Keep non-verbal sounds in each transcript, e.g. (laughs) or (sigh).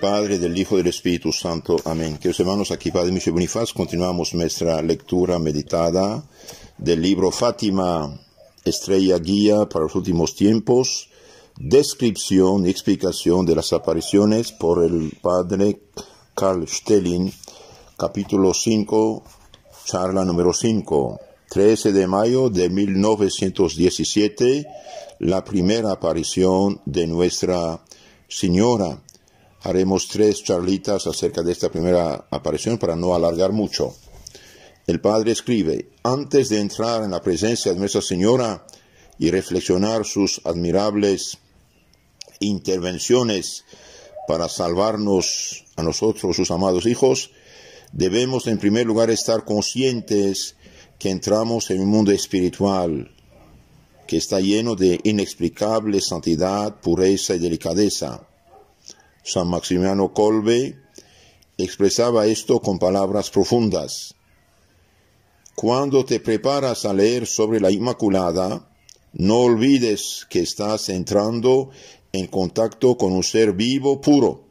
Padre, del Hijo del Espíritu Santo. Amén. Queridos hermanos, aquí Padre Michel Bonifaz, continuamos nuestra lectura meditada del libro Fátima, Estrella Guía para los Últimos Tiempos, descripción y explicación de las apariciones por el Padre Carl Stelling, capítulo 5, charla número 5, 13 de mayo de 1917, la primera aparición de Nuestra Señora haremos tres charlitas acerca de esta primera aparición para no alargar mucho. El padre escribe, antes de entrar en la presencia de Nuestra Señora y reflexionar sus admirables intervenciones para salvarnos a nosotros, sus amados hijos, debemos en primer lugar estar conscientes que entramos en un mundo espiritual que está lleno de inexplicable santidad, pureza y delicadeza San Maximiano Colbe expresaba esto con palabras profundas. Cuando te preparas a leer sobre la Inmaculada, no olvides que estás entrando en contacto con un ser vivo puro.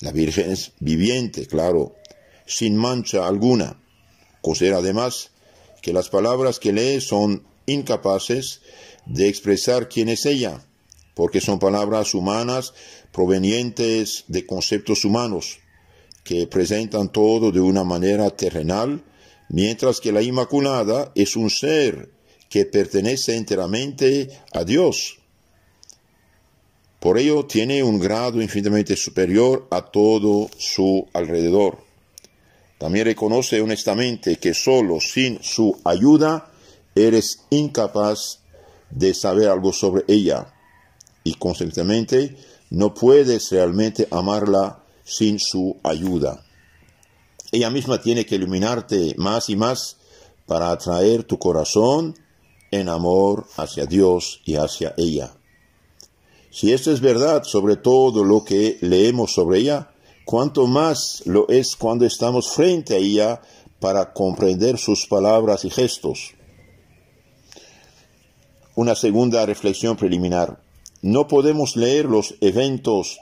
La Virgen es viviente, claro, sin mancha alguna. Coser además que las palabras que lees son incapaces de expresar quién es ella, porque son palabras humanas provenientes de conceptos humanos, que presentan todo de una manera terrenal, mientras que la Inmaculada es un ser que pertenece enteramente a Dios. Por ello tiene un grado infinitamente superior a todo su alrededor. También reconoce honestamente que solo sin su ayuda eres incapaz de saber algo sobre ella. Y constantemente... No puedes realmente amarla sin su ayuda. Ella misma tiene que iluminarte más y más para atraer tu corazón en amor hacia Dios y hacia ella. Si esto es verdad sobre todo lo que leemos sobre ella, ¿cuánto más lo es cuando estamos frente a ella para comprender sus palabras y gestos. Una segunda reflexión preliminar. No podemos leer los eventos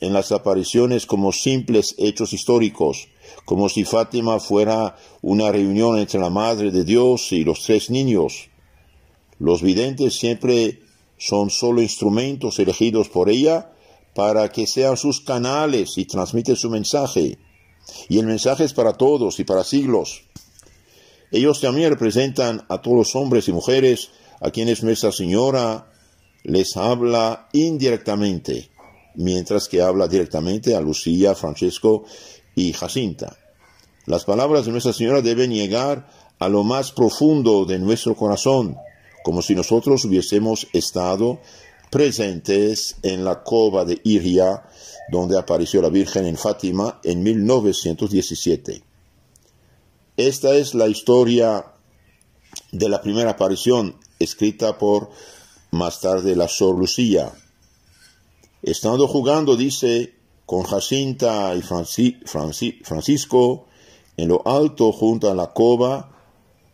en las apariciones como simples hechos históricos, como si Fátima fuera una reunión entre la Madre de Dios y los tres niños. Los videntes siempre son solo instrumentos elegidos por ella para que sean sus canales y transmiten su mensaje. Y el mensaje es para todos y para siglos. Ellos también representan a todos los hombres y mujeres a quienes Nuestra Señora les habla indirectamente, mientras que habla directamente a Lucía, Francesco y Jacinta. Las palabras de Nuestra Señora deben llegar a lo más profundo de nuestro corazón, como si nosotros hubiésemos estado presentes en la cova de Iria, donde apareció la Virgen en Fátima en 1917. Esta es la historia de la primera aparición escrita por más tarde la Sor Lucía. Estando jugando, dice, con Jacinta y Francisco, en lo alto junto a la cova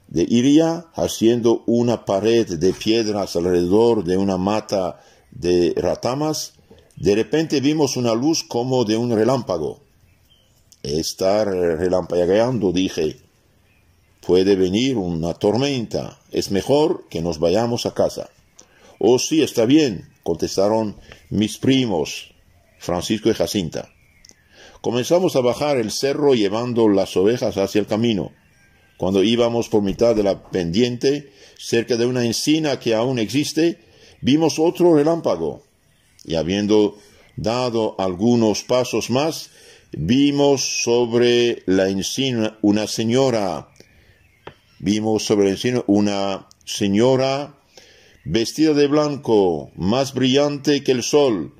de Iria, haciendo una pared de piedras alrededor de una mata de ratamas, de repente vimos una luz como de un relámpago. Estar relampagueando, dije. Puede venir una tormenta. Es mejor que nos vayamos a casa. Oh, sí, está bien, contestaron mis primos, Francisco y Jacinta. Comenzamos a bajar el cerro llevando las ovejas hacia el camino. Cuando íbamos por mitad de la pendiente, cerca de una encina que aún existe, vimos otro relámpago. Y habiendo dado algunos pasos más, vimos sobre la encina una señora. Vimos sobre la encina una señora vestida de blanco, más brillante que el sol,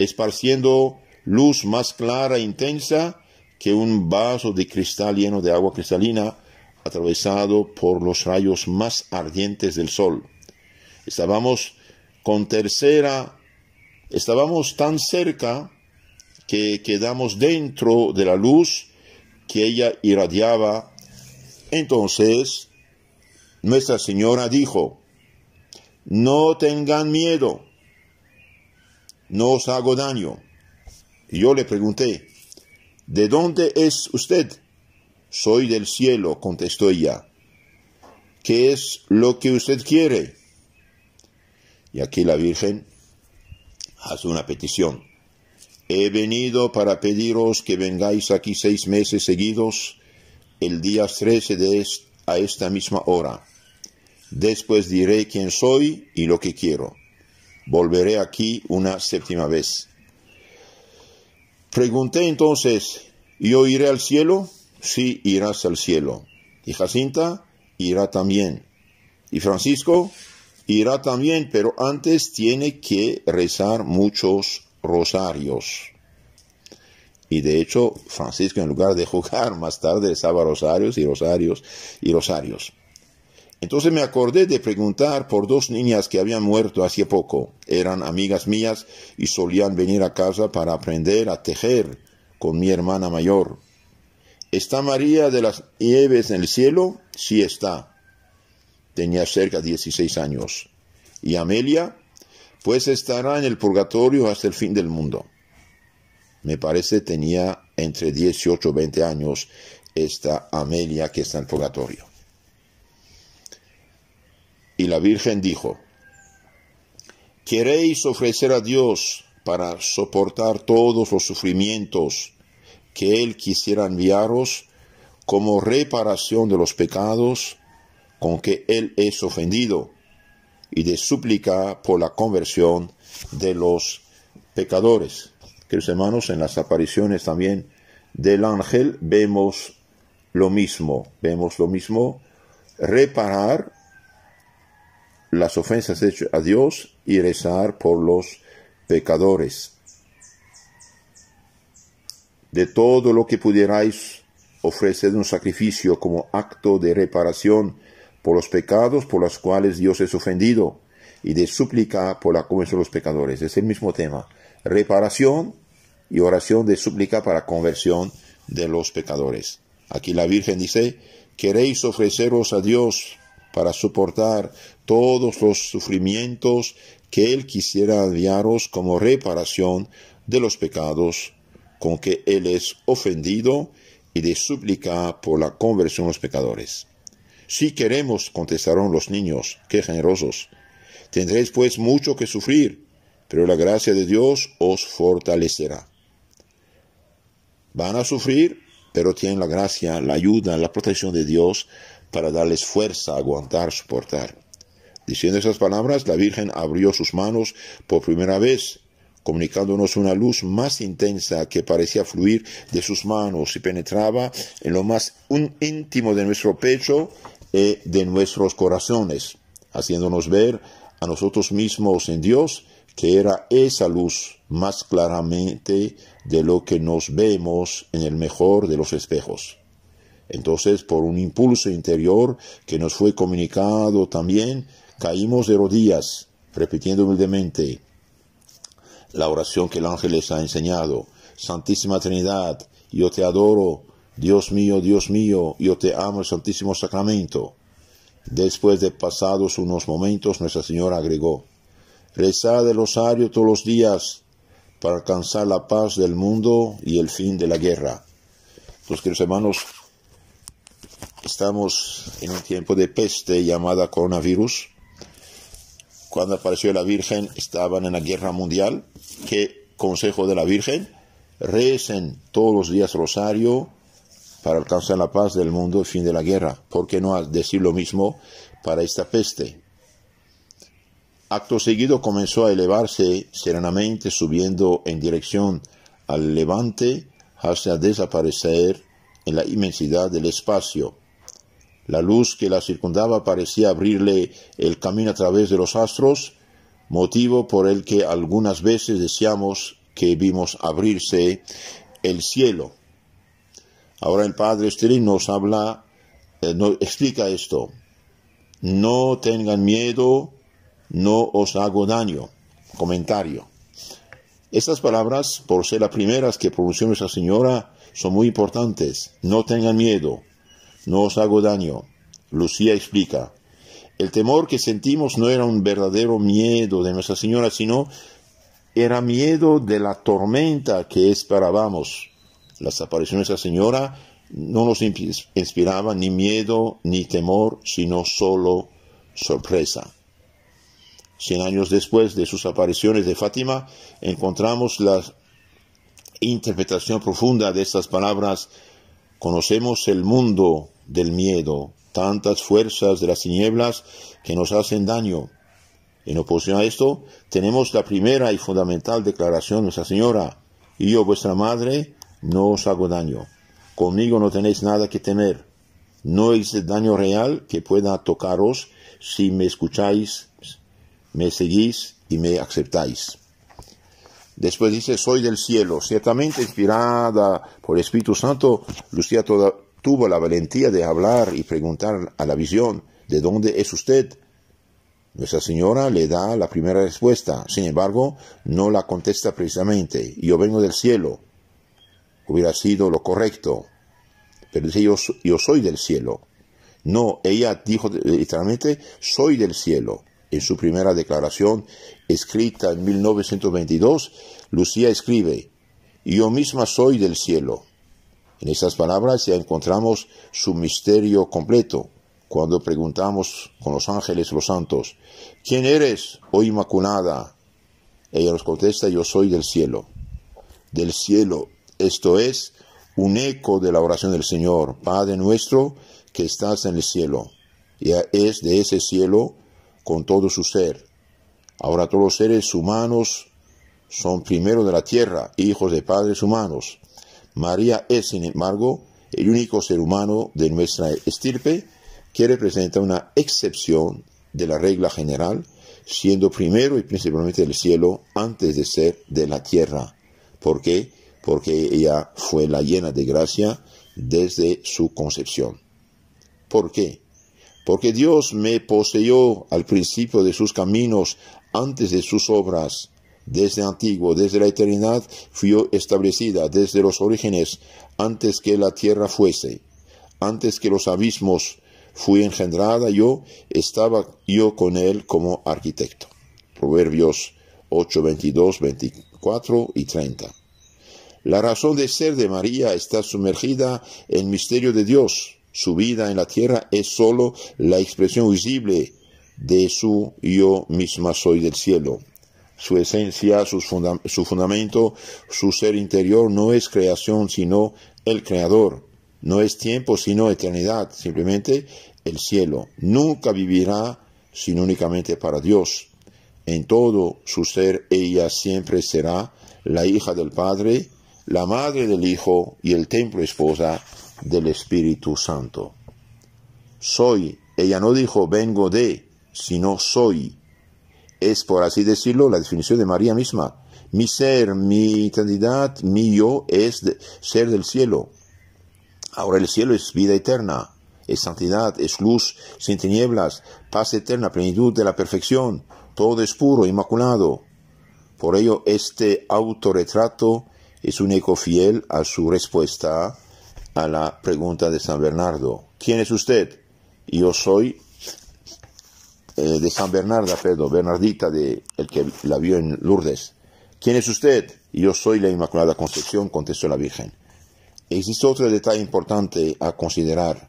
esparciendo luz más clara e intensa que un vaso de cristal lleno de agua cristalina, atravesado por los rayos más ardientes del sol. Estábamos con tercera, estábamos tan cerca que quedamos dentro de la luz que ella irradiaba. Entonces, Nuestra Señora dijo, no tengan miedo. No os hago daño. Y yo le pregunté, ¿de dónde es usted? Soy del cielo, contestó ella. ¿Qué es lo que usted quiere? Y aquí la Virgen hace una petición. He venido para pediros que vengáis aquí seis meses seguidos, el día 13 de a esta misma hora. Después diré quién soy y lo que quiero. Volveré aquí una séptima vez. Pregunté entonces, ¿yo iré al cielo? Sí, irás al cielo. Y Jacinta irá también. Y Francisco irá también, pero antes tiene que rezar muchos rosarios. Y de hecho, Francisco, en lugar de jugar, (laughs) más tarde rezaba rosarios y rosarios y rosarios. Entonces me acordé de preguntar por dos niñas que habían muerto hace poco. Eran amigas mías y solían venir a casa para aprender a tejer con mi hermana mayor. ¿Está María de las Nieves en el cielo? Sí está. Tenía cerca de 16 años. ¿Y Amelia? Pues estará en el purgatorio hasta el fin del mundo. Me parece tenía entre 18 y 20 años esta Amelia que está en el purgatorio. Y la Virgen dijo, ¿queréis ofrecer a Dios para soportar todos los sufrimientos que Él quisiera enviaros como reparación de los pecados con que Él es ofendido y de súplica por la conversión de los pecadores? Queridos hermanos, en las apariciones también del ángel vemos lo mismo, vemos lo mismo, reparar las ofensas hechas a Dios y rezar por los pecadores. De todo lo que pudierais ofrecer un sacrificio como acto de reparación por los pecados por los cuales Dios es ofendido y de súplica por la conversión de los pecadores. Es el mismo tema. Reparación y oración de súplica para conversión de los pecadores. Aquí la Virgen dice, queréis ofreceros a Dios para soportar todos los sufrimientos que Él quisiera enviaros como reparación de los pecados con que Él es ofendido y de suplica por la conversión de los pecadores. Si queremos, contestaron los niños, qué generosos. Tendréis pues mucho que sufrir, pero la gracia de Dios os fortalecerá. Van a sufrir, pero tienen la gracia, la ayuda, la protección de Dios para darles fuerza, aguantar, soportar. Diciendo esas palabras, la Virgen abrió sus manos por primera vez, comunicándonos una luz más intensa que parecía fluir de sus manos y penetraba en lo más íntimo de nuestro pecho y de nuestros corazones, haciéndonos ver a nosotros mismos en Dios, que era esa luz más claramente de lo que nos vemos en el mejor de los espejos. Entonces, por un impulso interior que nos fue comunicado también, caímos de rodillas, repitiendo humildemente la oración que el ángel les ha enseñado. Santísima Trinidad, yo te adoro, Dios mío, Dios mío, yo te amo, el Santísimo Sacramento. Después de pasados unos momentos, Nuestra Señora agregó, rezad el rosario todos los días para alcanzar la paz del mundo y el fin de la guerra. Los queridos hermanos, estamos en un tiempo de peste llamada coronavirus. Cuando apareció la Virgen estaban en la guerra mundial. ¿Qué consejo de la Virgen? Recen todos los días rosario para alcanzar la paz del mundo y fin de la guerra. ¿Por qué no decir lo mismo para esta peste? Acto seguido comenzó a elevarse serenamente subiendo en dirección al levante hasta desaparecer en la inmensidad del espacio. La luz que la circundaba parecía abrirle el camino a través de los astros, motivo por el que algunas veces deseamos que vimos abrirse el cielo. Ahora el Padre Estelín nos habla, eh, nos explica esto. No tengan miedo, no os hago daño. Comentario. Estas palabras, por ser las primeras que pronunció Nuestra Señora, son muy importantes. No tengan miedo, no os hago daño. Lucía explica. El temor que sentimos no era un verdadero miedo de Nuestra Señora, sino era miedo de la tormenta que esperábamos. Las apariciones de Nuestra Señora no nos inspiraban ni miedo ni temor, sino solo sorpresa. Cien años después de sus apariciones de Fátima, encontramos la interpretación profunda de estas palabras. Conocemos el mundo del miedo, tantas fuerzas de las tinieblas que nos hacen daño. En oposición a esto, tenemos la primera y fundamental declaración de Nuestra Señora, yo vuestra madre no os hago daño, conmigo no tenéis nada que temer, no existe daño real que pueda tocaros si me escucháis, me seguís y me aceptáis. Después dice, soy del cielo. Ciertamente inspirada por el Espíritu Santo, Lucía toda, tuvo la valentía de hablar y preguntar a la visión, ¿de dónde es usted? Nuestra Señora le da la primera respuesta, sin embargo, no la contesta precisamente, yo vengo del cielo. Hubiera sido lo correcto, pero dice yo, soy del cielo. No, ella dijo eh, literalmente, soy del cielo. En su primera declaración, escrita en 1922, Lucía escribe, yo misma soy del cielo. En esas palabras ya encontramos su misterio completo. Cuando preguntamos con los ángeles los santos, ¿quién eres, oh Inmaculada? Ella nos contesta, yo soy del cielo. Del cielo, esto es un eco de la oración del Señor, Padre nuestro que estás en el cielo. Ya es de ese cielo con todo su ser. Ahora todos los seres humanos son primero de la tierra, hijos de padres humanos. María es, sin embargo, el único ser humano de nuestra estirpe que representa una excepción de la regla general, siendo primero y principalmente del cielo antes de ser de la tierra. ¿Por qué? Porque ella fue la llena de gracia desde su concepción. ¿Por qué? Porque Dios me poseyó al principio de sus caminos, antes de sus obras, desde antiguo, desde la eternidad, fui establecida desde los orígenes, antes que la tierra fuese, antes que los abismos fui engendrada yo, estaba yo con él como arquitecto. Proverbios 8, 22, 24 y 30. La razón de ser de María está sumergida en el misterio de Dios. Su vida en la tierra es sólo la expresión visible de su yo misma soy del cielo. Su esencia, su, su fundamento, su ser interior no es creación sino el creador. No es tiempo sino eternidad, simplemente el cielo. Nunca vivirá sino únicamente para Dios. En todo su ser ella siempre será la hija del Padre, la madre del Hijo y el templo esposa del Espíritu Santo. Soy, ella no dijo vengo de, sino soy es, por así decirlo, la definición de María misma. Mi ser, mi eternidad, mi yo es ser del cielo. Ahora el cielo es vida eterna, es santidad, es luz sin tinieblas, paz eterna, plenitud de la perfección. Todo es puro, inmaculado. Por ello, este autorretrato es un eco fiel a su respuesta a la pregunta de San Bernardo. ¿Quién es usted? Yo soy eh, de San Bernardo, Pedro, Bernardita, de, el que la vio en Lourdes. ¿Quién es usted? Yo soy la Inmaculada Concepción, contestó la Virgen. Existe otro detalle importante a considerar.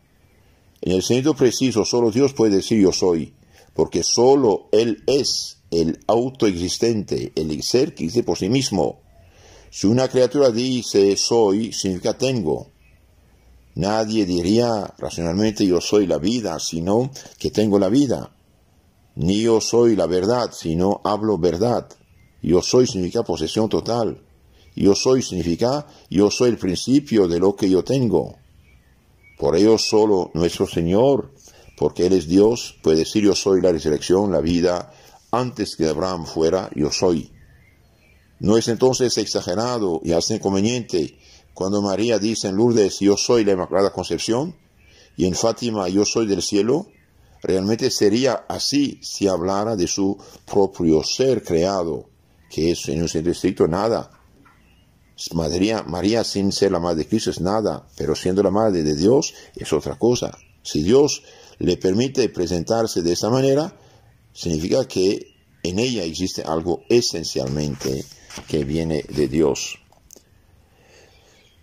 En el sentido preciso, solo Dios puede decir yo soy, porque solo Él es el autoexistente, el ser que dice por sí mismo. Si una criatura dice soy, significa tengo. Nadie diría racionalmente yo soy la vida, sino que tengo la vida. Ni yo soy la verdad, sino hablo verdad. Yo soy significa posesión total. Yo soy significa yo soy el principio de lo que yo tengo. Por ello solo nuestro Señor, porque Él es Dios, puede decir yo soy la resurrección, la vida, antes que Abraham fuera, yo soy. ¿No es entonces exagerado y hace inconveniente cuando María dice en Lourdes, yo soy la Inmaculada Concepción, y en Fátima, yo soy del cielo? Realmente sería así si hablara de su propio ser creado, que es en un sentido estricto nada. María, María sin ser la madre de Cristo es nada, pero siendo la madre de Dios es otra cosa. Si Dios le permite presentarse de esa manera, significa que en ella existe algo esencialmente que viene de Dios.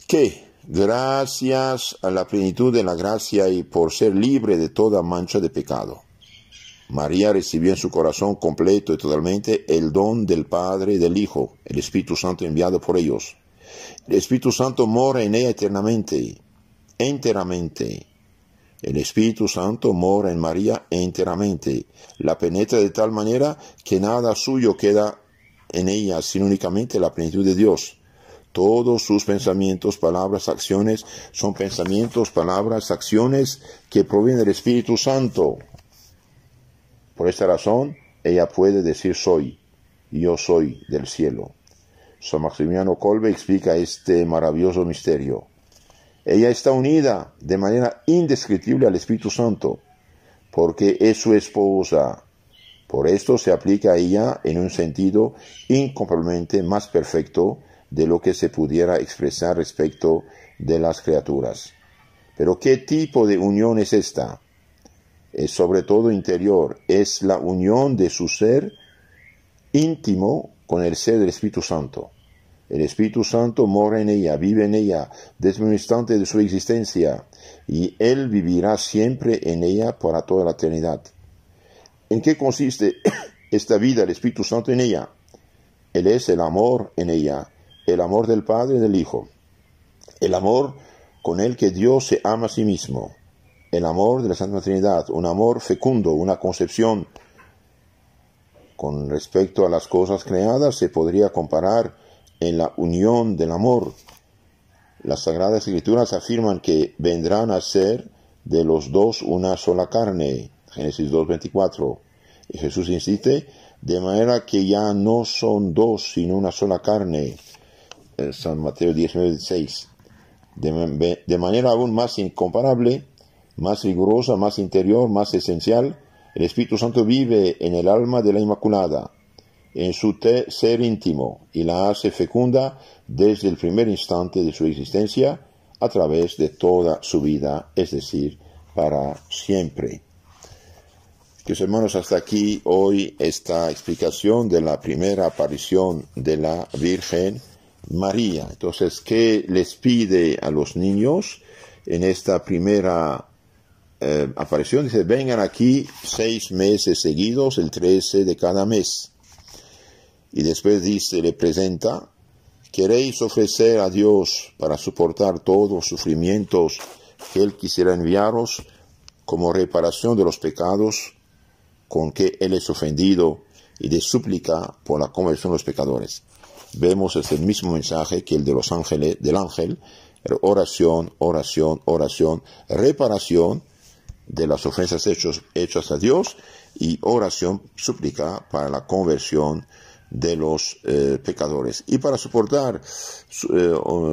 ¿Qué? gracias a la plenitud de la gracia y por ser libre de toda mancha de pecado. María recibió en su corazón completo y totalmente el don del Padre y del Hijo, el Espíritu Santo enviado por ellos. El Espíritu Santo mora en ella eternamente, enteramente. El Espíritu Santo mora en María enteramente. La penetra de tal manera que nada suyo queda en ella, sino únicamente la plenitud de Dios. Todos sus pensamientos, palabras, acciones son pensamientos, palabras, acciones que provienen del Espíritu Santo. Por esta razón, ella puede decir soy, yo soy del cielo. San Maximiano Colbe explica este maravilloso misterio. Ella está unida de manera indescriptible al Espíritu Santo, porque es su esposa. Por esto se aplica a ella en un sentido incomparablemente más perfecto de lo que se pudiera expresar respecto de las criaturas. Pero ¿qué tipo de unión es esta? Es sobre todo interior, es la unión de su ser íntimo con el ser del Espíritu Santo. El Espíritu Santo mora en ella, vive en ella desde un instante de su existencia y Él vivirá siempre en ella para toda la eternidad. ¿En qué consiste (coughs) esta vida del Espíritu Santo en ella? Él es el amor en ella, el amor del Padre y del Hijo, el amor con el que Dios se ama a sí mismo, el amor de la Santa Trinidad, un amor fecundo, una concepción con respecto a las cosas creadas se podría comparar en la unión del amor. Las Sagradas Escrituras afirman que vendrán a ser de los dos una sola carne, Génesis 2.24. Y Jesús insiste, de manera que ya no son dos, sino una sola carne, eh, San Mateo 19:6. De, de manera aún más incomparable, más rigurosa, más interior, más esencial, el Espíritu Santo vive en el alma de la Inmaculada, en su ser íntimo, y la hace fecunda desde el primer instante de su existencia a través de toda su vida, es decir, para siempre. Queridos hermanos, hasta aquí hoy esta explicación de la primera aparición de la Virgen María. Entonces, ¿qué les pide a los niños en esta primera eh, aparición? Dice, vengan aquí seis meses seguidos, el 13 de cada mes. Y después dice, le presenta, ¿queréis ofrecer a Dios para soportar todos los sufrimientos que Él quisiera enviaros como reparación de los pecados con que Él es ofendido y de súplica por la conversión de los pecadores? vemos ese el mismo mensaje que el de los ángeles, del ángel, oración, oración, oración, reparación de las ofensas hechos, hechas a Dios y oración, súplica para la conversión de los eh, pecadores. Y para soportar eh,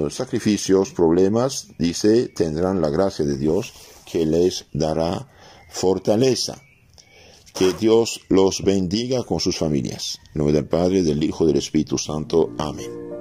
sacrificios, problemas, dice, tendrán la gracia de Dios que les dará fortaleza. Que Dios los bendiga con sus familias. En nombre del Padre, del Hijo y del Espíritu Santo. Amén.